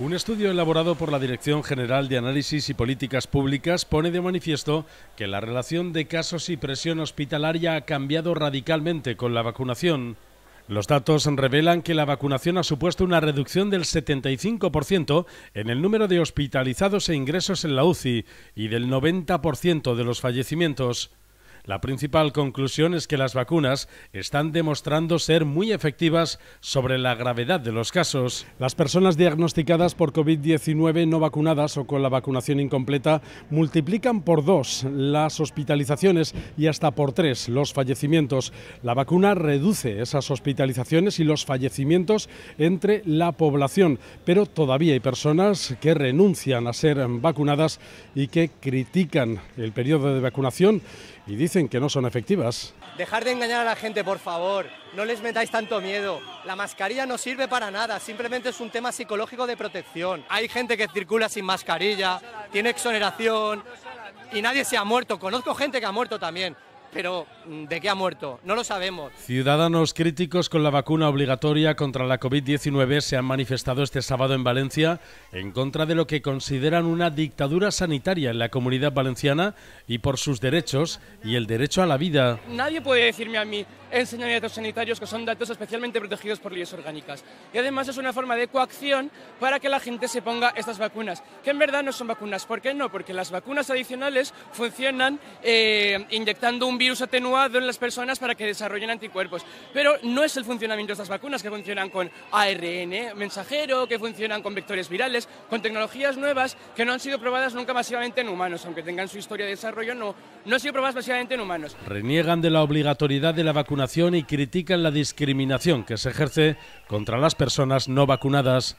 Un estudio elaborado por la Dirección General de Análisis y Políticas Públicas pone de manifiesto que la relación de casos y presión hospitalaria ha cambiado radicalmente con la vacunación. Los datos revelan que la vacunación ha supuesto una reducción del 75% en el número de hospitalizados e ingresos en la UCI y del 90% de los fallecimientos. La principal conclusión es que las vacunas están demostrando ser muy efectivas sobre la gravedad de los casos. Las personas diagnosticadas por COVID-19 no vacunadas o con la vacunación incompleta multiplican por dos las hospitalizaciones y hasta por tres los fallecimientos. La vacuna reduce esas hospitalizaciones y los fallecimientos entre la población, pero todavía hay personas que renuncian a ser vacunadas y que critican el periodo de vacunación y dicen que no son efectivas. Dejar de engañar a la gente, por favor. No les metáis tanto miedo. La mascarilla no sirve para nada. Simplemente es un tema psicológico de protección. Hay gente que circula sin mascarilla, tiene exoneración y nadie se ha muerto. Conozco gente que ha muerto también pero mm, ¿de qué ha muerto? No lo sabemos. Ciudadanos críticos con la vacuna obligatoria contra la COVID-19 se han manifestado este sábado en Valencia en contra de lo que consideran una dictadura sanitaria en la comunidad valenciana y por sus derechos y el derecho a la vida. Nadie puede decirme a mí, enseñar datos sanitarios que son datos especialmente protegidos por leyes orgánicas. Y además es una forma de coacción para que la gente se ponga estas vacunas, que en verdad no son vacunas. ¿Por qué no? Porque las vacunas adicionales funcionan eh, inyectando un virus atenuado en las personas para que desarrollen anticuerpos. Pero no es el funcionamiento de estas vacunas, que funcionan con ARN mensajero, que funcionan con vectores virales, con tecnologías nuevas que no han sido probadas nunca masivamente en humanos, aunque tengan su historia de desarrollo, no, no han sido probadas masivamente en humanos. Reniegan de la obligatoriedad de la vacunación y critican la discriminación que se ejerce contra las personas no vacunadas.